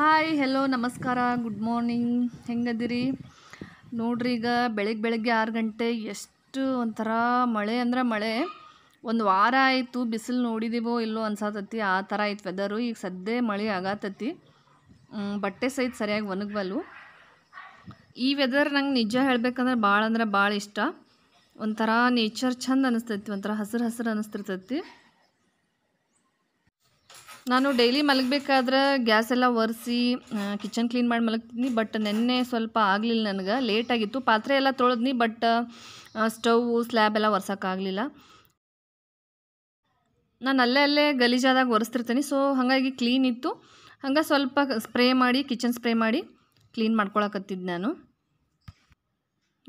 hi hello ನಮಸ್ಕಾರ good morning ಹೆಂಗದಿರಿ ನೋಡ್ರಿ ಈಗ ಬೆಳಗ್ಗೆ ಬೆಳಗ್ಗೆ ಆರು ಗಂಟೆ ಎಷ್ಟು ಒಂಥರ ಮಳೆ ಅಂದ್ರೆ ಮಳೆ ಒಂದು ವಾರ ಆಯಿತು ಬಿಸಿಲು ನೋಡಿದೀವೋ ಇಲ್ಲೋ ಅನ್ಸಾತತಿ ಆ ಥರ ಆಯ್ತು ವೆದರು ಈಗ ಸದ್ಯ ಮಳೆ ಆಗತ್ತತಿ ಬಟ್ಟೆ ಸಹಿತ ಸರಿಯಾಗಿ ಒಣಗಲ್ಲು ಈ ವೆದರ್ ನಂಗೆ ನಿಜ ಹೇಳಬೇಕಂದ್ರೆ ಭಾಳ ಅಂದ್ರೆ ಭಾಳ ಇಷ್ಟ ಒಂಥರ ನೇಚರ್ ಚಂದ ಅನಿಸ್ತೈತಿ ಒಂಥರ ಹಸಿರು ಹಸಿರು ಅನಿಸ್ತಿರ್ತೈತಿ ನಾನು ಡೈಲಿ ಮಲಗಬೇಕಾದ್ರೆ ಗ್ಯಾಸ್ ಎಲ್ಲ ಒರೆಸಿ ಕಿಚನ್ ಕ್ಲೀನ್ ಮಾಡಿ ಮಲಗ್ತೀನಿ ಬಟ್ ನೆನ್ನೆ ಸ್ವಲ್ಪ ಆಗಲಿಲ್ಲ ನನಗೆ ಲೇಟಾಗಿತ್ತು ಪಾತ್ರೆ ಎಲ್ಲ ತೊಳೆದ್ನಿ ಬಟ್ ಸ್ಟವ್ ಸ್ಲ್ಯಾಬ್ ಎಲ್ಲ ಒರೆಸೋಕ್ಕಾಗಲಿಲ್ಲ ನಾನು ಅಲ್ಲೇ ಅಲ್ಲೇ ಗಲೀಜಾದಾಗ ಒರೆಸ್ತಿರ್ತೀನಿ ಸೊ ಹಾಗಾಗಿ ಕ್ಲೀನ್ ಇತ್ತು ಹಂಗೆ ಸ್ವಲ್ಪ ಸ್ಪ್ರೇ ಮಾಡಿ ಕಿಚನ್ ಸ್ಪ್ರೇ ಮಾಡಿ ಕ್ಲೀನ್ ಮಾಡ್ಕೊಳಕತ್ತಿದ್ದೆ ನಾನು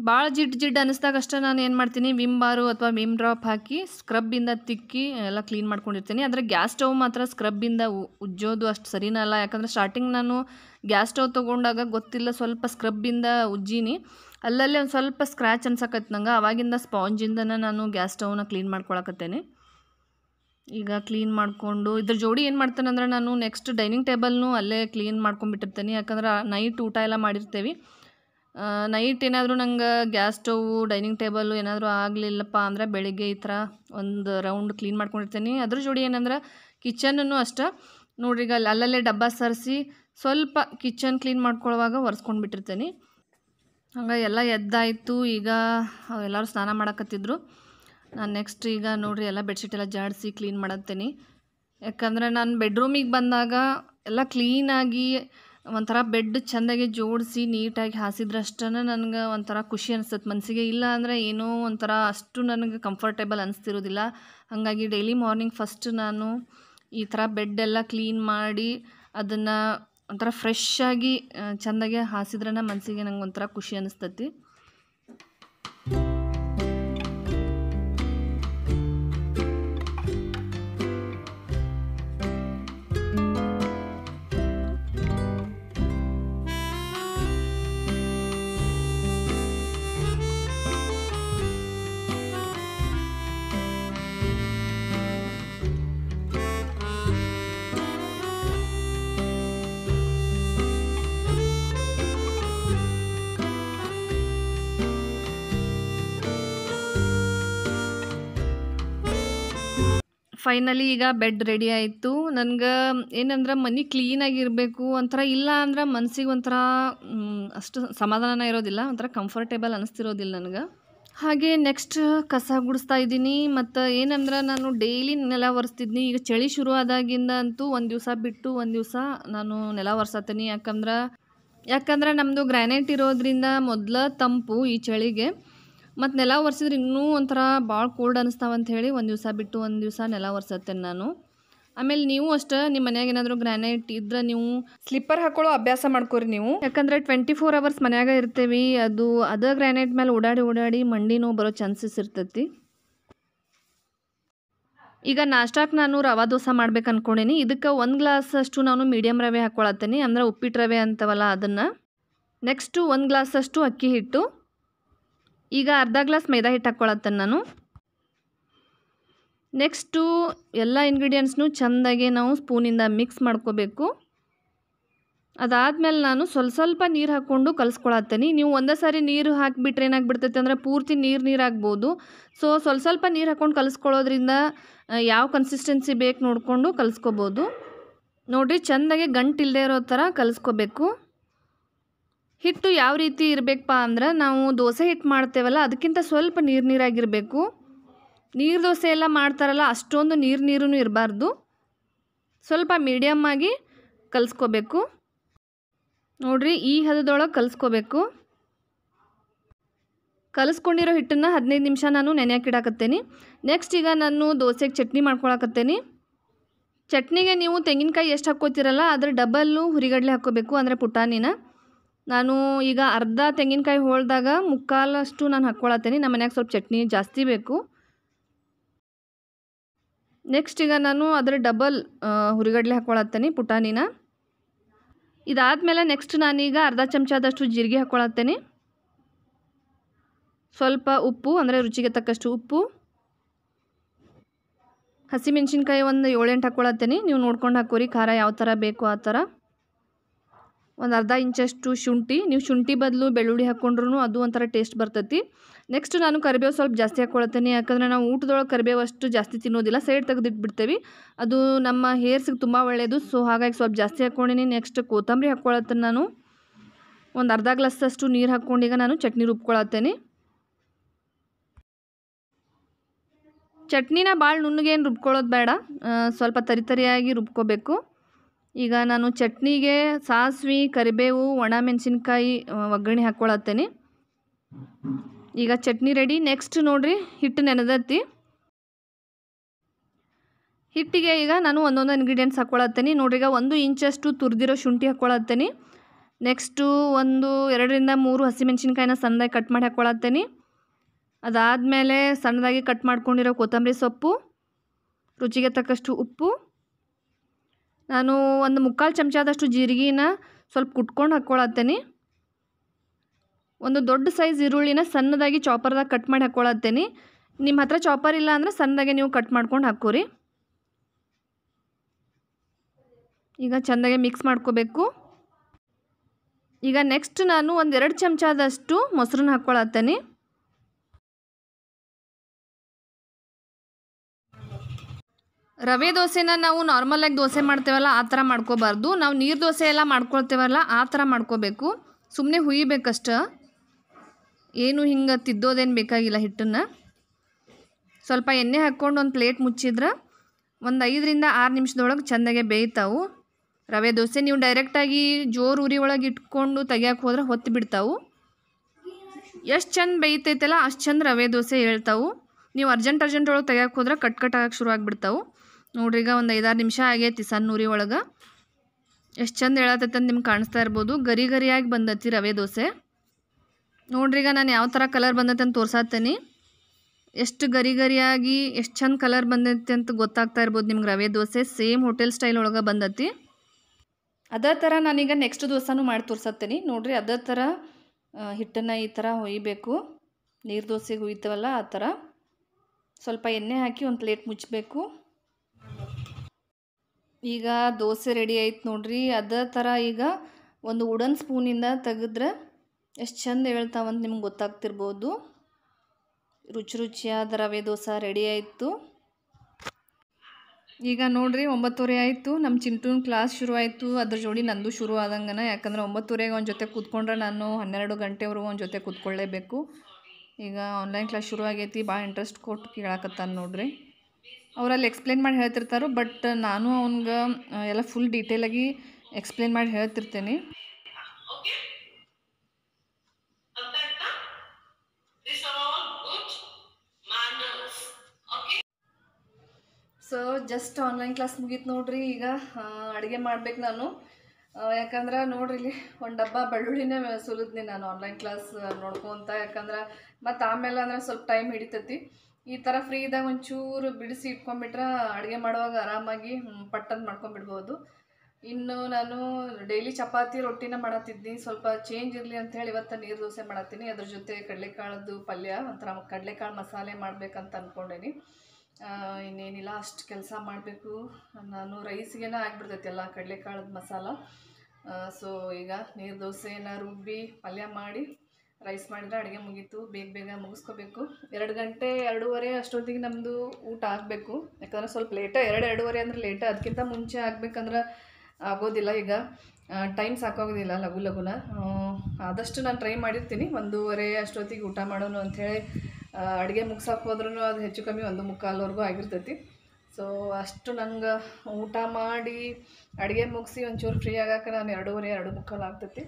ಭಾಳ ಜಿಡ್ ಜಿಡ್ ಅನ್ನಿಸ್ದಾಗ ಅಷ್ಟೇ ನಾನು ಏನು ಮಾಡ್ತೀನಿ ವಿಮ್ ಬಾರು ಅಥವಾ ವಿಮ್ ಡ್ರಾಪ್ ಹಾಕಿ ಸ್ಕ್ರಬ್ಬಿಂದ ತಿಕ್ಕಿ ಎಲ್ಲ ಕ್ಲೀನ್ ಮಾಡ್ಕೊಂಡಿರ್ತೀನಿ ಆದರೆ ಗ್ಯಾಸ್ ಸ್ಟವ್ ಮಾತ್ರ ಸ್ಕ್ರಬ್ಬಿಂದ ಉಜ್ಜೋದು ಅಷ್ಟು ಸರಿನಲ್ಲ ಅಲ್ಲ ಯಾಕಂದರೆ ಸ್ಟಾರ್ಟಿಂಗ್ ನಾನು ಗ್ಯಾಸ್ ಸ್ಟವ್ ತೊಗೊಂಡಾಗ ಗೊತ್ತಿಲ್ಲ ಸ್ವಲ್ಪ ಸ್ಕ್ರಬ್ಬಿಂದ ಉಜ್ಜೀನಿ ಅಲ್ಲಲ್ಲೇ ಒಂದು ಸ್ವಲ್ಪ ಸ್ಕ್ರ್ಯಾಚ್ ಅನ್ಸಕತ್ತ ನಂಗೆ ಅವಾಗಿಂದ ಸ್ಪಾಂಜಿಂದನೇ ನಾನು ಗ್ಯಾಸ್ ಸ್ಟವ್ನ ಕ್ಲೀನ್ ಮಾಡ್ಕೊಳಕತ್ತೇನೆ ಈಗ ಕ್ಲೀನ್ ಮಾಡಿಕೊಂಡು ಇದ್ರ ಜೋಡಿ ಏನು ಮಾಡ್ತೇನೆ ನಾನು ನೆಕ್ಸ್ಟ್ ಡೈನಿಂಗ್ ಟೇಬಲ್ನು ಅಲ್ಲೇ ಕ್ಲೀನ್ ಮಾಡ್ಕೊಂಡ್ಬಿಟ್ಟಿರ್ತೀನಿ ಯಾಕಂದ್ರೆ ನೈಟ್ ಊಟ ಎಲ್ಲ ಮಾಡಿರ್ತೀವಿ ನೈಟ್ ಏನಾದರೂ ನಂಗೆ ಗ್ಯಾಸ್ ಸ್ಟೌವು ಡೈನಿಂಗ್ ಟೇಬಲ್ಲು ಏನಾದರೂ ಆಗಲಿಲ್ಲಪ್ಪ ಅಂದ್ರೆ ಬೆಳಿಗ್ಗೆ ಈ ಥರ ಒಂದು ರೌಂಡ್ ಕ್ಲೀನ್ ಮಾಡ್ಕೊಂಡಿರ್ತೀನಿ ಅದ್ರ ಜೋಡಿ ಏನಂದ್ರೆ ಕಿಚನನ್ನು ಅಷ್ಟೆ ನೋಡ್ರಿ ಈಗ ಅಲ್ಲಲ್ಲೇ ಡಬ್ಬ ಸರಿಸಿ ಸ್ವಲ್ಪ ಕಿಚನ್ ಕ್ಲೀನ್ ಮಾಡ್ಕೊಳ್ಳುವಾಗ ಒರೆಸ್ಕೊಂಡು ಬಿಟ್ಟಿರ್ತೀನಿ ಹಂಗೆ ಎಲ್ಲ ಎದ್ದಾಯಿತು ಈಗ ಎಲ್ಲರೂ ಸ್ನಾನ ಮಾಡಕತ್ತಿದ್ರು ನಾನು ನೆಕ್ಸ್ಟ್ ಈಗ ನೋಡ್ರಿ ಎಲ್ಲ ಬೆಡ್ಶೀಟ್ ಎಲ್ಲ ಜಾಡಿಸಿ ಕ್ಲೀನ್ ಮಾಡತ್ತೀನಿ ಯಾಕಂದರೆ ನಾನು ಬೆಡ್ರೂಮಿಗೆ ಬಂದಾಗ ಎಲ್ಲ ಕ್ಲೀನಾಗಿ ಒಂಥರ ಬೆಡ್ ಚೆಂದಾಗಿ ಜೋಡಿಸಿ ನೀಟಾಗಿ ಹಾಸಿದ್ರಷ್ಟೇ ನನಗೆ ಒಂಥರ ಖುಷಿ ಅನಿಸುತ್ತೆ ಮನಸ್ಸಿಗೆ ಇಲ್ಲ ಅಂದರೆ ಏನೋ ಒಂಥರ ಅಷ್ಟು ನನಗೆ ಕಂಫರ್ಟೇಬಲ್ ಅನಿಸ್ತಿರೋದಿಲ್ಲ ಹಾಗಾಗಿ ಡೈಲಿ ಮಾರ್ನಿಂಗ್ ಫಸ್ಟ್ ನಾನು ಈ ಥರ ಬೆಡ್ಡೆಲ್ಲ ಕ್ಲೀನ್ ಮಾಡಿ ಅದನ್ನು ಒಂಥರ ಫ್ರೆಶ್ಶಾಗಿ ಆಗಿ ಚೆಂದಾಗಿ ಹಾಸಿದ್ರೆ ಮನಸ್ಸಿಗೆ ನಂಗೆ ಒಂಥರ ಖುಷಿ ಅನಿಸ್ತತಿ ಫೈನಲಿ ಈಗ ಬೆಡ್ ರೆಡಿ ಆಯಿತು ನನಗೆ ಏನಂದ್ರೆ ಮನೆ ಕ್ಲೀನಾಗಿರಬೇಕು ಒಂಥರ ಇಲ್ಲ ಅಂದ್ರೆ ಮನಸ್ಸಿಗೆ ಒಂಥರ ಅಷ್ಟು ಸಮಾಧಾನ ಇರೋದಿಲ್ಲ ಒಂಥರ ಕಂಫರ್ಟೇಬಲ್ ಅನ್ನಿಸ್ತಿರೋದಿಲ್ಲ ನನಗೆ ಹಾಗೆ ನೆಕ್ಸ್ಟ್ ಕಸ ಗುಡಿಸ್ತಾ ಇದ್ದೀನಿ ಮತ್ತು ಏನಂದ್ರೆ ನಾನು ಡೈಲಿ ನೆಲ ಒರೆಸ್ತಿದ್ನಿ ಈಗ ಚಳಿ ಶುರು ಆದಾಗಿಂದ ಅಂತೂ ಒಂದು ದಿವಸ ಬಿಟ್ಟು ಒಂದು ದಿವಸ ನಾನು ನೆಲ ಒರೆಸತ್ತೀನಿ ಯಾಕಂದ್ರೆ ಯಾಕಂದ್ರೆ ನಮ್ಮದು ಗ್ರ್ಯಾನೈಟ್ ಇರೋದ್ರಿಂದ ಮೊದಲ ತಂಪು ಈ ಚಳಿಗೆ ಮತ್ತು ನೆಲ ಒರೆಸಿದ್ರೆ ಇನ್ನೂ ಒಂಥರ ಭಾಳ ಕೋಲ್ಡ್ ಅಂತ ಹೇಳಿ ಒಂದು ದಿವಸ ಬಿಟ್ಟು ಒಂದು ದಿವಸ ನೆಲ ಒರೆಸತ್ತೇನೆ ನಾನು ಆಮೇಲೆ ನೀವು ಅಷ್ಟೇ ನಿಮ್ಮ ಮನ್ಯಾಗ ಏನಾದರೂ ಗ್ರಾನೈಟ್ ಇದ್ರೆ ನೀವು ಸ್ಲಿಪ್ಪರ್ ಹಾಕೊಳ್ಳೋ ಅಭ್ಯಾಸ ಮಾಡ್ಕೊರಿ ನೀವು ಯಾಕಂದರೆ ಟ್ವೆಂಟಿ ಫೋರ್ ಅವರ್ಸ್ ಮನ್ಯಾಗ ಇರ್ತೀವಿ ಅದು ಅದ ಗ್ರಾನೈಟ್ ಮೇಲೆ ಓಡಾಡಿ ಓಡಾಡಿ ಮಂಡಿ ನೋವು ಬರೋ ಚಾನ್ಸಸ್ ಇರ್ತೈತಿ ಈಗ ನಾಷ್ಟಾಕ್ ನಾನು ರವಾ ದೋಸೆ ಮಾಡ್ಬೇಕು ಅಂದ್ಕೊಂಡೀನಿ ಇದಕ್ಕೆ ಒಂದು ಗ್ಲಾಸ್ ಅಷ್ಟು ನಾನು ಮೀಡಿಯಮ್ ರವೆ ಹಾಕ್ಕೊಳತ್ತೀನಿ ಅಂದರೆ ಉಪ್ಪಿಟ್ಟು ರವೆ ಅಂತವಲ್ಲ ಅದನ್ನು ನೆಕ್ಸ್ಟು ಒಂದು ಗ್ಲಾಸಷ್ಟು ಅಕ್ಕಿ ಹಿಟ್ಟು ಈಗ ಅರ್ಧ ಗ್ಲಾಸ್ ಮೈದಾ ಹಿಟ್ಟು ಹಾಕ್ಕೊಳತ್ತೇನೆ ನಾನು ನೆಕ್ಸ್ಟು ಎಲ್ಲ ಇಂಗ್ರೀಡಿಯೆಂಟ್ಸ್ನು ಚೆಂದಾಗಿ ನಾವು ಸ್ಪೂನಿಂದ ಮಿಕ್ಸ್ ಮಾಡ್ಕೋಬೇಕು ಅದಾದಮೇಲೆ ನಾನು ಸ್ವಲ್ಪ ಸ್ವಲ್ಪ ನೀರು ಹಾಕ್ಕೊಂಡು ಕಲಿಸ್ಕೊಳತ್ತೇನೆ ನೀವು ಒಂದೇ ಸಾರಿ ನೀರು ಹಾಕಿಬಿಟ್ರೆ ಏನಾಗ್ಬಿಡ್ತೈತೆ ಅಂದರೆ ಪೂರ್ತಿ ನೀರು ನೀರು ಆಗ್ಬೋದು ಸೊ ಸ್ವಲ್ಪ ಸ್ವಲ್ಪ ನೀರು ಹಾಕ್ಕೊಂಡು ಕಲಿಸ್ಕೊಳ್ಳೋದ್ರಿಂದ ಯಾವ ಕನ್ಸಿಸ್ಟೆನ್ಸಿ ಬೇಕು ನೋಡಿಕೊಂಡು ಕಲಿಸ್ಕೋಬೋದು ನೋಡಿರಿ ಚೆಂದಾಗಿ ಗಂಟಿಲ್ಲದೆ ಇರೋ ಥರ ಕಲಿಸ್ಕೋಬೇಕು ಹಿಟ್ಟು ಯಾವ ರೀತಿ ಇರಬೇಕಪ್ಪ ಅಂದ್ರೆ ನಾವು ದೋಸೆ ಹಿಟ್ಟು ಮಾಡ್ತೇವಲ್ಲ ಅದಕ್ಕಿಂತ ಸ್ವಲ್ಪ ನೀರು ನೀರಾಗಿರಬೇಕು ನೀರು ದೋಸೆ ಎಲ್ಲ ಮಾಡ್ತಾರಲ್ಲ ಅಷ್ಟೊಂದು ನೀರು ನೀರು ಇರಬಾರ್ದು ಸ್ವಲ್ಪ ಮೀಡಿಯಮ್ ಆಗಿ ಕಲಿಸ್ಕೋಬೇಕು ನೋಡಿರಿ ಈ ಹದದೊಳಗೆ ಕಲಿಸ್ಕೋಬೇಕು ಕಲಿಸ್ಕೊಂಡಿರೋ ಹಿಟ್ಟನ್ನು ಹದಿನೈದು ನಿಮಿಷ ನಾನು ನೆನೆಯಾಕಿಡಾಕತ್ತೇನೆ ನೆಕ್ಸ್ಟ್ ಈಗ ನಾನು ದೋಸೆಗೆ ಚಟ್ನಿ ಮಾಡ್ಕೊಳಕತ್ತೇನೆ ಚಟ್ನಿಗೆ ನೀವು ತೆಂಗಿನಕಾಯಿ ಎಷ್ಟು ಹಾಕ್ಕೋತಿರಲ್ಲ ಅದರ ಡಬಲ್ಲು ಹುರಿಗಡಲೆ ಹಾಕ್ಕೋಬೇಕು ಅಂದರೆ ಪುಟಾಣಿನ ನಾನು ಈಗ ಅರ್ಧ ತೆಂಗಿನಕಾಯಿ ಹೋಳಿದಾಗ ಮುಕ್ಕಾಲಷ್ಟು ನಾನು ಹಾಕ್ಕೊಳತ್ತೀನಿ ನಮ್ಮ ಮನ್ಯಾಗ ಸ್ವಲ್ಪ ಚಟ್ನಿ ಜಾಸ್ತಿ ಬೇಕು ನೆಕ್ಸ್ಟ್ ಈಗ ನಾನು ಅದರ ಡಬಲ್ ಹುರಿಗಡಲೆ ಹಾಕ್ಕೊಳತ್ತೇನೆ ಪುಟಾಣಿನ ಇದಾದಮೇಲೆ ನೆಕ್ಸ್ಟ್ ನಾನೀಗ ಅರ್ಧ ಚಮಚದಷ್ಟು ಜೀರಿಗೆ ಹಾಕ್ಕೊಳತ್ತೇನೆ ಸ್ವಲ್ಪ ಉಪ್ಪು ಅಂದರೆ ರುಚಿಗೆ ತಕ್ಕಷ್ಟು ಉಪ್ಪು ಹಸಿಮೆಣ್ಸಿನ್ಕಾಯಿ ಒಂದು ಏಳೆಂಟು ಹಾಕ್ಕೊಳತ್ತೇನೆ ನೀವು ನೋಡ್ಕೊಂಡು ಹಾಕೋರಿ ಖಾರ ಯಾವ ಥರ ಬೇಕು ಆ ಥರ ಒಂದು ಅರ್ಧ ಇಂಚಷ್ಟು ಶುಂಠಿ ನೀವು ಶುಂಠಿ ಬದಲು ಬೆಳ್ಳುಳ್ಳಿ ಹಾಕ್ಕೊಂಡ್ರೂ ಅದು ಒಂಥರ ಟೇಸ್ಟ್ ಬರ್ತೈತಿ ನೆಕ್ಸ್ಟ್ ನಾನು ಕರಿಬೇವು ಸ್ವಲ್ಪ ಜಾಸ್ತಿ ಹಾಕ್ಕೊಳತ್ತೀನಿ ಯಾಕಂದರೆ ನಾವು ಊಟದೊಳಗೆ ಕರಿಬೇವು ಅಷ್ಟು ಜಾಸ್ತಿ ತಿನ್ನೋದಿಲ್ಲ ಸೈಡ್ ತೆಗೆದಿಟ್ಬಿಡ್ತೇವೆ ಅದು ನಮ್ಮ ಹೇರ್ಸಿಗೆ ತುಂಬ ಒಳ್ಳೆಯದು ಸೊ ಹಾಗಾಗಿ ಸ್ವಲ್ಪ ಜಾಸ್ತಿ ಹಾಕ್ಕೊಂಡಿನಿ ನೆಕ್ಸ್ಟ್ ಕೊತ್ತಂಬರಿ ಹಾಕ್ಕೊಳತ್ತೀನಿ ನಾನು ಒಂದು ಅರ್ಧ ಗ್ಲಾಸಷ್ಟು ನೀರು ಈಗ ನಾನು ಚಟ್ನಿ ರುಬ್ಕೊಳತ್ತೇನೆ ಚಟ್ನಿನ ಭಾಳ ನುಣ್ಣಗೇನು ರುಬ್ಕೊಳ್ಳೋದು ಬೇಡ ಸ್ವಲ್ಪ ತರಿತರಿಯಾಗಿ ರುಬ್ಕೋಬೇಕು ಈಗ ನಾನು ಚಟ್ನಿಗೆ ಸಾಸಿವೆ ಕರಿಬೇವು ಒಣಮೆಣಸಿನ್ಕಾಯಿ ಒಗ್ಗರಣೆ ಹಾಕ್ಕೊಳತ್ತೇನೆ ಈಗ ಚಟ್ನಿ ರೆಡಿ ನೆಕ್ಸ್ಟ್ ನೋಡಿರಿ ಹಿಟ್ಟು ನೆನೆದತ್ತಿ ಹಿಟ್ಟಿಗೆ ಈಗ ನಾನು ಒಂದೊಂದು ಇಂಗ್ರೀಡಿಯೆಂಟ್ಸ್ ಹಾಕ್ಕೊಳತ್ತೇನೆ ನೋಡ್ರಿ ಈಗ ಒಂದು ಇಂಚಷ್ಟು ತುರಿದಿರೋ ಶುಂಠಿ ಹಾಕ್ಕೊಳತ್ತೇನೆ ನೆಕ್ಸ್ಟು ಒಂದು ಎರಡರಿಂದ ಮೂರು ಹಸಿಮೆಣ್ಸಿನ್ಕಾಯಿನ ಸಣ್ಣದಾಗಿ ಕಟ್ ಮಾಡಿ ಹಾಕ್ಕೊಳತ್ತೇನೆ ಅದಾದಮೇಲೆ ಸಣ್ಣದಾಗಿ ಕಟ್ ಮಾಡ್ಕೊಂಡಿರೋ ಕೊತ್ತಂಬರಿ ಸೊಪ್ಪು ರುಚಿಗೆ ತಕ್ಕಷ್ಟು ಉಪ್ಪು ನಾನು ಒಂದು ಮುಕ್ಕಾಲು ಚಮಚದಷ್ಟು ಜೀರಿಗೆನ ಸ್ವಲ್ಪ ಕುಟ್ಕೊಂಡು ಹಾಕ್ಕೊಳತ್ತೇನೆ ಒಂದು ದೊಡ್ಡ ಸೈಜ್ ಈರುಳ್ಳಿನ ಸಣ್ಣದಾಗಿ ಚಾಪರ್ದಾಗ ಕಟ್ ಮಾಡಿ ಹಾಕ್ಕೊಳತ್ತೇನೆ ನಿಮ್ಮ ಹತ್ರ ಚಾಪರ್ ಇಲ್ಲ ಅಂದರೆ ಸಣ್ಣದಾಗೆ ನೀವು ಕಟ್ ಮಾಡ್ಕೊಂಡು ಹಾಕೋರಿ ಈಗ ಚೆಂದಾಗೆ ಮಿಕ್ಸ್ ಮಾಡ್ಕೋಬೇಕು ಈಗ ನೆಕ್ಸ್ಟ್ ನಾನು ಒಂದೆರಡು ಚಮಚದಷ್ಟು ಮೊಸರನ್ನ ಹಾಕ್ಕೊಳತ್ತೇನೆ ರವೆ ದೋಸೆನ ನಾವು ನಾರ್ಮಲಾಗಿ ದೋಸೆ ಮಾಡ್ತೇವಲ್ಲ ಆ ಥರ ಮಾಡ್ಕೋಬಾರ್ದು ನಾವು ನೀರು ದೋಸೆ ಎಲ್ಲ ಮಾಡ್ಕೊಳ್ತೇವಲ್ಲ ಆ ಥರ ಮಾಡ್ಕೋಬೇಕು ಸುಮ್ಮನೆ ಹುಯ್ಬೇಕಷ್ಟ ಏನು ಹಿಂಗೆ ತಿದ್ದೋದೇನು ಬೇಕಾಗಿಲ್ಲ ಹಿಟ್ಟನ್ನು ಸ್ವಲ್ಪ ಎಣ್ಣೆ ಹಾಕ್ಕೊಂಡು ಒಂದು ಪ್ಲೇಟ್ ಮುಚ್ಚಿದ್ರೆ ಒಂದು ಐದರಿಂದ ಆರು ನಿಮಿಷದೊಳಗೆ ಚೆಂದಾಗೆ ಬೇಯ್ತಾವು ರವೆ ದೋಸೆ ನೀವು ಡೈರೆಕ್ಟಾಗಿ ಜೋರು ಉರಿ ಒಳಗೆ ಇಟ್ಕೊಂಡು ತೆಗಿಯಕ್ಕೆ ಹೋದ್ರೆ ಹೊತ್ತು ಬಿಡ್ತಾವು ಎಷ್ಟು ಚೆಂದ ಬೇಯ್ತೈತಲ್ಲ ಅಷ್ಟು ಚೆಂದ ರವೆ ದೋಸೆ ಹೇಳ್ತಾವು ನೀವು ಅರ್ಜೆಂಟ್ ಅರ್ಜೆಂಟ್ ಒಳಗೆ ತೆಗಿಯಕ್ಕೆ ಹೋದ್ರೆ ಕಟ್ ಕಟ್ ಆಗಕ್ಕೆ ಶುರು ಆಗಿಬಿಡ್ತಾವೆ ನೋಡ್ರಿ ಈಗ ಒಂದು ಐದಾರು ನಿಮಿಷ ಆಗೈತಿ ಸಣ್ಣ ಒಳಗೆ ಎಷ್ಟು ಚಂದ ಹೇಳತ್ತೈತೆ ಅಂತ ನಿಮ್ಗೆ ಕಾಣಿಸ್ತಾ ಇರ್ಬೋದು ಗರಿ ಗರಿಯಾಗಿ ಬಂದೈತಿ ರವೆ ದೋಸೆ ನೋಡ್ರಿ ಈಗ ನಾನು ಯಾವ ಥರ ಕಲರ್ ಬಂದೈತೆ ಅಂತ ತೋರ್ಸತ್ತೇನೆ ಎಷ್ಟು ಗರಿ ಗರಿಯಾಗಿ ಎಷ್ಟು ಚಂದ ಕಲರ್ ಬಂದೈತಿ ಅಂತ ಗೊತ್ತಾಗ್ತಾ ಇರ್ಬೋದು ನಿಮ್ಗೆ ರವೆ ದೋಸೆ ಸೇಮ್ ಹೋಟೆಲ್ ಸ್ಟೈಲ್ ಒಳಗೆ ಬಂದತ್ತಿ ಅದೇ ಥರ ನಾನೀಗ ನೆಕ್ಸ್ಟ್ ದೋಸೆನೂ ಮಾಡಿ ತೋರ್ಸತ್ತೇನೆ ನೋಡ್ರಿ ಅದೇ ಥರ ಹಿಟ್ಟನ್ನು ಈ ಥರ ಹೊಯ್ಬೇಕು ನೀರು ದೋಸೆಗೆ ಹೊಯ್ತವಲ್ಲ ಆ ಥರ ಸ್ವಲ್ಪ ಎಣ್ಣೆ ಹಾಕಿ ಒಂದು ಪ್ಲೇಟ್ ಮುಚ್ಚಬೇಕು ಈಗ ದೋಸೆ ರೆಡಿ ಆಯ್ತು ನೋಡ್ರಿ ಅದೇ ಥರ ಈಗ ಒಂದು ವುಡನ್ ಸ್ಪೂನಿಂದ ತೆಗೆದ್ರೆ ಎಷ್ಟು ಚಂದ ಹೇಳ್ತಾವಂತ ನಿಮ್ಗೆ ಗೊತ್ತಾಗ್ತಿರ್ಬೋದು ರುಚಿ ರುಚಿಯಾದ ರವೆ ದೋಸೆ ರೆಡಿ ಆಯಿತು ಈಗ ನೋಡ್ರಿ ಒಂಬತ್ತುವರೆ ಆಯಿತು ನಮ್ಮ ಚಿಂಟೂನ್ ಕ್ಲಾಸ್ ಶುರು ಆಯಿತು ಅದ್ರ ಜೋಡಿ ನಂದು ಶುರು ಆದಂಗನ ಯಾಕಂದ್ರೆ ಒಂಬತ್ತುವರೆಗೆ ಒಂದು ಜೊತೆ ಕೂತ್ಕೊಂಡ್ರೆ ನಾನು ಹನ್ನೆರಡು ಗಂಟೆವರೆಗೂ ಒಂದು ಜೊತೆ ಕೂತ್ಕೊಳ್ಳೇಬೇಕು ಈಗ ಆನ್ಲೈನ್ ಕ್ಲಾಸ್ ಶುರು ಆಗೈತಿ ಭಾಳ ಇಂಟ್ರೆಸ್ಟ್ ಕೊಟ್ಟು ಕೇಳಾಕತ್ತಾನ ನೋಡ್ರಿ ಅವರಲ್ಲಿ ಎಕ್ಸ್ಪ್ಲೇನ್ ಮಾಡಿ ಹೇಳ್ತಿರ್ತಾರೆ ಬಟ್ ನಾನು ಅವ್ನ್ಗೆ ಎಲ್ಲ ಫುಲ್ ಡೀಟೇಲಾಗಿ ಎಕ್ಸ್ಪ್ಲೇನ್ ಮಾಡಿ ಹೇಳ್ತಿರ್ತೇನೆ ಸೊ ಜಸ್ಟ್ ಆನ್ಲೈನ್ ಕ್ಲಾಸ್ ಮುಗೀತು ನೋಡ್ರಿ ಈಗ ಅಡುಗೆ ಮಾಡ್ಬೇಕು ನಾನು ಯಾಕಂದ್ರೆ ನೋಡ್ರಿ ಇಲ್ಲಿ ಒಂದು ಡಬ್ಬ ಬೆಳ್ಳುಳ್ಳಿನೇ ಸುಲಿದ್ನಿ ನಾನು ಆನ್ಲೈನ್ ಕ್ಲಾಸ್ ನೋಡ್ಕೊಂತ ಯಾಕಂದ್ರೆ ಮತ್ತು ಆಮೇಲೆ ಅಂದ್ರೆ ಸ್ವಲ್ಪ ಟೈಮ್ ಹಿಡಿತೈತಿ ಈ ಥರ ಫ್ರೀ ಇದ್ದಾಗ ಒಂಚೂರು ಬಿಡಿಸಿ ಇಟ್ಕೊಂಡ್ಬಿಟ್ರೆ ಅಡುಗೆ ಮಾಡುವಾಗ ಆರಾಮಾಗಿ ಪಟ್ಟಂತ ಮಾಡ್ಕೊಂಡ್ಬಿಡ್ಬೋದು ಇನ್ನು ನಾನು ಡೈಲಿ ಚಪಾತಿ ರೊಟ್ಟಿನ ಮಾಡತ್ತಿದ್ದೀನಿ ಸ್ವಲ್ಪ ಚೇಂಜ್ ಇರಲಿ ಅಂತ ಹೇಳಿ ಇವತ್ತು ನೀರು ದೋಸೆ ಮಾಡತ್ತೀನಿ ಅದ್ರ ಜೊತೆ ಕಡಲೆಕಾಳದ್ದು ಪಲ್ಯ ಒಂಥರ ಕಡಲೆಕಾಳು ಮಸಾಲೆ ಮಾಡಬೇಕಂತ ಅಂದ್ಕೊಂಡೇನಿ ಇನ್ನೇನಿಲ್ಲ ಅಷ್ಟು ಕೆಲಸ ಮಾಡಬೇಕು ನಾನು ರೈಸ್ಗೇನ ಆಗಿಬಿಡ್ತೈತಿ ಎಲ್ಲ ಕಡಲೆಕಾಳದ ಮಸಾಲ ಸೊ ಈಗ ನೀರು ದೋಸೆನ ರುಬ್ಬಿ ಪಲ್ಯ ಮಾಡಿ ರೈಸ್ ಮಾಡಿದ್ರೆ ಅಡುಗೆ ಮುಗೀತು ಬೇಗ ಬೇಗ ಮುಗಿಸ್ಕೋಬೇಕು ಎರಡು ಗಂಟೆ ಎರಡೂವರೆ ಅಷ್ಟೊತ್ತಿಗೆ ನಮ್ಮದು ಊಟ ಆಗಬೇಕು ಯಾಕಂದರೆ ಸ್ವಲ್ಪ ಲೇಟ ಎರಡು ಎರಡೂವರೆ ಅಂದರೆ ಲೇಟ ಅದಕ್ಕಿಂತ ಮುಂಚೆ ಆಗಬೇಕಂದ್ರೆ ಆಗೋದಿಲ್ಲ ಈಗ ಟೈಮ್ ಸಾಕಾಗೋದಿಲ್ಲ ಲಘು ಲಘುನ ಆದಷ್ಟು ನಾನು ಟ್ರೈ ಮಾಡಿರ್ತೀನಿ ಒಂದೂವರೆ ಅಷ್ಟೊತ್ತಿಗೆ ಊಟ ಮಾಡೋನು ಅಂಥೇಳಿ ಅಡುಗೆ ಮುಗ್ಸೋಕೆ ಹೋದ್ರೂ ಅದು ಹೆಚ್ಚು ಕಮ್ಮಿ ಒಂದು ಮುಕ್ಕಾಲ್ವರೆಗೂ ಆಗಿರ್ತೈತಿ ಸೊ ಅಷ್ಟು ನಂಗೆ ಊಟ ಮಾಡಿ ಅಡುಗೆ ಮುಗಿಸಿ ಒಂಚೂರು ಫ್ರೀ ಆಗೋಕೆ ನಾನು ಎರಡೂವರೆ ಎರಡು ಮುಕ್ಕಾಲು ಆಗ್ತೈತಿ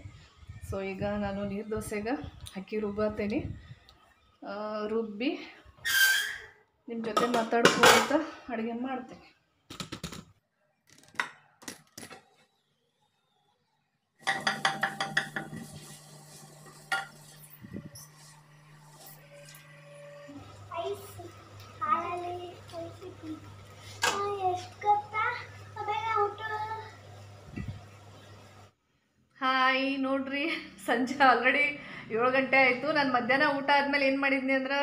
ಸೊ ಈಗ ನಾನು ನೀರು ದೋಸೆಗೆ ಅಕ್ಕಿ ರುಬ್ಬತ್ತೀನಿ ರುಬ್ಬಿ ನಿಮ್ಮ ಜೊತೆ ಮಾತಾಡ್ಕೊಂತ ಅಡುಗೆ ಮಾಡ್ತೀನಿ ನೋಡ್ರಿ ಸಂಜೆ ಆಲ್ರೆಡಿ ಏಳು ಗಂಟೆ ಆಯಿತು ನಾನು ಮಧ್ಯಾಹ್ನ ಊಟ ಆದಮೇಲೆ ಏನು ಮಾಡಿದ್ನಿ ಅಂದ್ರೆ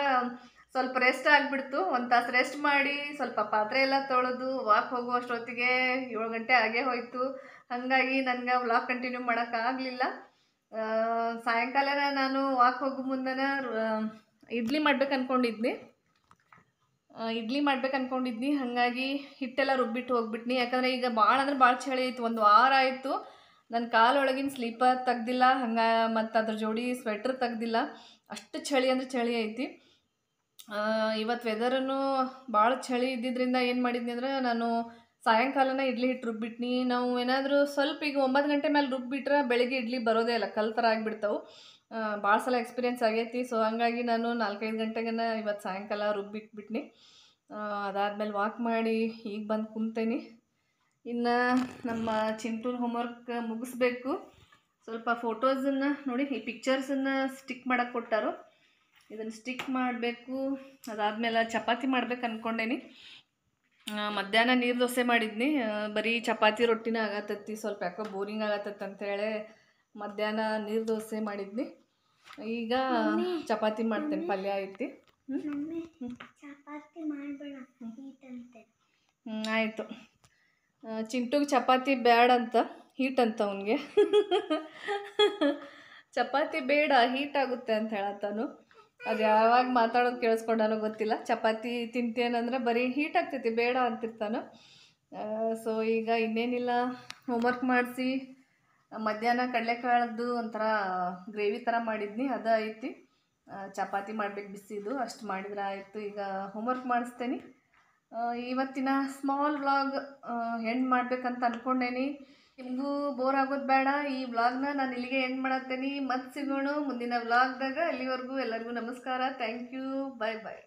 ಸ್ವಲ್ಪ ರೆಸ್ಟ್ ಆಗಿಬಿಡ್ತು ಒಂದು ತಾಸು ರೆಸ್ಟ್ ಮಾಡಿ ಸ್ವಲ್ಪ ಪಾತ್ರೆ ಎಲ್ಲ ತೊಳೆದು ವಾಕ್ ಹೋಗುವಷ್ಟೊತ್ತಿಗೆ ಏಳು ಗಂಟೆ ಆಗೇ ಹೋಯಿತು ಹಂಗಾಗಿ ನನಗೆ ವ್ಲಾಗ್ ಕಂಟಿನ್ಯೂ ಮಾಡೋಕ್ಕಾಗಲಿಲ್ಲ ಸಾಯಂಕಾಲನ ನಾನು ವಾಕ್ ಹೋಗೋ ಮುಂದನ ಇಡ್ಲಿ ಮಾಡ್ಬೇಕು ಅಂದ್ಕೊಂಡಿದ್ನಿ ಇಡ್ಲಿ ಮಾಡ್ಬೇಕು ಅಂದ್ಕೊಂಡಿದ್ನಿ ಹಾಗಾಗಿ ಹಿಟ್ಟೆಲ್ಲ ರುಬ್ಬಿಟ್ಟು ಹೋಗ್ಬಿಟ್ನಿ ಯಾಕಂದ್ರೆ ಈಗ ಭಾಳ ಅಂದ್ರೆ ಭಾಳ ಚಳಿ ಆಯ್ತು ಒಂದು ವಾರ ಆಯಿತು ನನ್ನ ಕಾಲೊಳಗಿನ ಸ್ಲೀಪರ್ ತೆಗ್ದಿಲ್ಲ ಹಂಗೆ ಮತ್ತು ಅದ್ರ ಜೋಡಿ ಸ್ವೆಟ್ರ್ ತೆಗ್ದಿಲ್ಲ ಅಷ್ಟು ಚಳಿ ಅಂದರೆ ಚಳಿ ಐತಿ ಇವತ್ತು ವೆದರನ್ನು ಭಾಳ ಚಳಿ ಇದ್ದಿದ್ದರಿಂದ ಏನು ಮಾಡಿದ್ನಿ ಅಂದ್ರೆ ನಾನು ಸಾಯಂಕಾಲನ ಇಡ್ಲಿ ಹಿಟ್ಟು ರುಬ್ಬಿಟ್ನಿ ನಾವು ಏನಾದರೂ ಸ್ವಲ್ಪ ಈಗ ಒಂಬತ್ತು ಗಂಟೆ ಮೇಲೆ ರುಬ್ಬಿಟ್ರೆ ಬೆಳಿಗ್ಗೆ ಇಡ್ಲಿ ಬರೋದೇ ಇಲ್ಲ ಕಲ್ ಥರ ಆಗಿಬಿಡ್ತಾವೆ ಭಾಳ ಸಲ ಎಕ್ಸ್ಪೀರಿಯೆನ್ಸ್ ಆಗೈತಿ ಸೊ ಹಂಗಾಗಿ ನಾನು ನಾಲ್ಕೈದು ಗಂಟೆಗೆನ ಇವತ್ತು ಸಾಯಂಕಾಲ ರುಬ್ಬಿಟ್ಬಿಟ್ನಿ ಅದಾದಮೇಲೆ ವಾಕ್ ಮಾಡಿ ಈಗ ಬಂದು ಕುಂತೇನಿ ಇನ್ನು ನಮ್ಮ ಹೋಮ್ ಹೋಮ್ವರ್ಕ್ ಮುಗಿಸ್ಬೇಕು ಸ್ವಲ್ಪ ಫೋಟೋಸನ್ನು ನೋಡಿ ಈ ಪಿಕ್ಚರ್ಸನ್ನು ಸ್ಟಿಕ್ ಮಾಡೋಕ್ಕೆ ಕೊಟ್ಟಾರು ಇದನ್ನು ಸ್ಟಿಕ್ ಮಾಡಬೇಕು ಅದಾದಮೇಲೆ ಚಪಾತಿ ಮಾಡ್ಬೇಕು ಅಂದ್ಕೊಂಡೇನಿ ಮಧ್ಯಾಹ್ನ ನೀರು ದೋಸೆ ಮಾಡಿದ್ನಿ ಬರೀ ಚಪಾತಿ ರೊಟ್ಟಿನ ಆಗತ್ತತಿ ಸ್ವಲ್ಪ ಯಾಕೋ ಬೋರಿಂಗ್ ಆಗತ್ತತ್ತ ಮಧ್ಯಾಹ್ನ ನೀರು ದೋಸೆ ಮಾಡಿದ್ನಿ ಈಗ ಚಪಾತಿ ಮಾಡ್ತೇನೆ ಪಲ್ಯ ಐತಿ ಚಪಾತಿ ಆಯಿತು ಚಿಂಟುಗೆ ಚಪಾತಿ ಬ್ಯಾಡ ಅಂತ ಹೀಟ್ ಅಂತ ಅವನಿಗೆ ಚಪಾತಿ ಬೇಡ ಹೀಟ್ ಆಗುತ್ತೆ ಅಂತ ಹೇಳತ್ತಾನು ಅದು ಯಾವಾಗ ಮಾತಾಡೋದು ಕೇಳಿಸ್ಕೊಂಡಾನೋ ಗೊತ್ತಿಲ್ಲ ಚಪಾತಿ ತಿಂತೇನಂದ್ರೆ ಬರೀ ಹೀಟ್ ಆಗ್ತೈತಿ ಬೇಡ ಅಂತಿರ್ತಾನು ಸೊ ಈಗ ಇನ್ನೇನಿಲ್ಲ ಹೋಮ್ವರ್ಕ್ ಮಾಡಿಸಿ ಮಧ್ಯಾಹ್ನ ಕಡಲೆಕಾಳದ್ದು ಒಂಥರ ಗ್ರೇವಿ ಥರ ಮಾಡಿದ್ನಿ ಅದು ಐತಿ ಚಪಾತಿ ಮಾಡ್ಬೇಕು ಬಿಸಿದು ಅಷ್ಟು ಮಾಡಿದ್ರೆ ಆಯಿತು ಈಗ ಹೋಮ್ವರ್ಕ್ ಮಾಡಿಸ್ತೇನೆ ಇವತ್ತಿನ ಸ್ಮಾಲ್ ವ್ಲಾಗ್ ಎಂಡ್ ಮಾಡಬೇಕಂತ ಅಂದ್ಕೊಂಡೇನಿ ನಿಮಗೂ ಬೋರ್ ಆಗೋದು ಬೇಡ ಈ ವ್ಲಾಗ್ನ ನಾನು ಇಲ್ಲಿಗೆ ಎಂಡ್ ಮಾಡತ್ತೇನೆ ಮತ್ತೆ ಸಿಗೋಣ ಮುಂದಿನ ವ್ಲಾಗ್ದಾಗ ಅಲ್ಲಿವರೆಗೂ ಎಲ್ಲರಿಗೂ ನಮಸ್ಕಾರ ಥ್ಯಾಂಕ್ ಯು ಬಾಯ್ ಬಾಯ್